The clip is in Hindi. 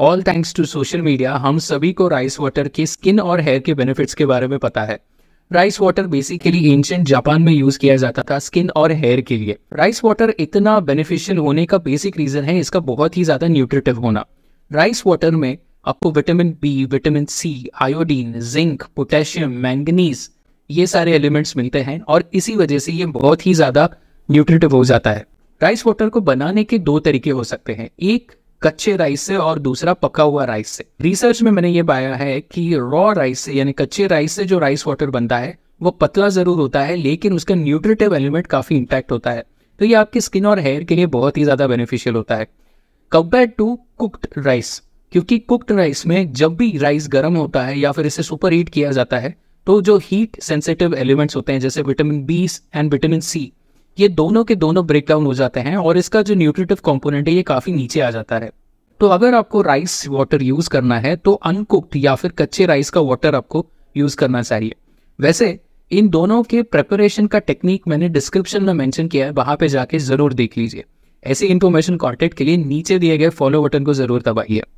all thanks to social media हम सभी को राइस वाटर के स्किन और हेयर के बेनिफिट्स के बारे में पता है rice water basically ancient Japan में यूज किया जाता था स्किन और हेयर के लिए राइस वाटर इतना बेनिफिशियल होने का बेसिक रीजन है इसका बहुत ही ज्यादा न्यूट्रिटिव होना राइस वाटर में आपको vitamin B vitamin C iodine zinc potassium manganese ये सारे एलिमेंट्स मिलते हैं और इसी वजह से ये बहुत ही ज्यादा न्यूट्रिटिव हो जाता है राइस वाटर को बनाने के दो तरीके हो सकते हैं एक कच्चे राइस से और दूसरा पका हुआ राइस से रिसर्च में मैंने ये पाया है कि रॉ राइस से यानी कच्चे राइस से जो राइस वाटर बनता है वो पतला जरूर होता है लेकिन उसका न्यूट्रिटिव एलिमेंट काफी इंपैक्ट होता है तो ये आपकी स्किन और हेयर के लिए बहुत ही ज्यादा बेनिफिशियल होता है कंपेयर टू कुक्ड राइस क्योंकि कुक्ड राइस में जब भी राइस गर्म होता है या फिर इसे सुपर हीट किया जाता है तो जो हीट सेंसिटिव एलिमेंट्स होते हैं जैसे vitamin B and vitamin C ये दोनों के दोनों ब्रेक डाउन हो जाते हैं और इसका जो न्यूट्रिटिव कॉम्पोनेंट है ये काफ़ी नीचे आ जाता है तो अगर आपको राइस वाटर यूज़ करना है तो अनकुक्ड या फिर कच्चे राइस का वाटर आपको यूज़ करना चाहिए वैसे इन दोनों के प्रेपरेशन का टेक्निक मैंने डिस्क्रिप्शन में मेंशन किया है वहां पे जाके ज़रूर देख लीजिए ऐसी इन्फॉर्मेशन कॉन्टेक्ट के लिए नीचे दिए गए फॉलो बटन को ज़रूर दबाइए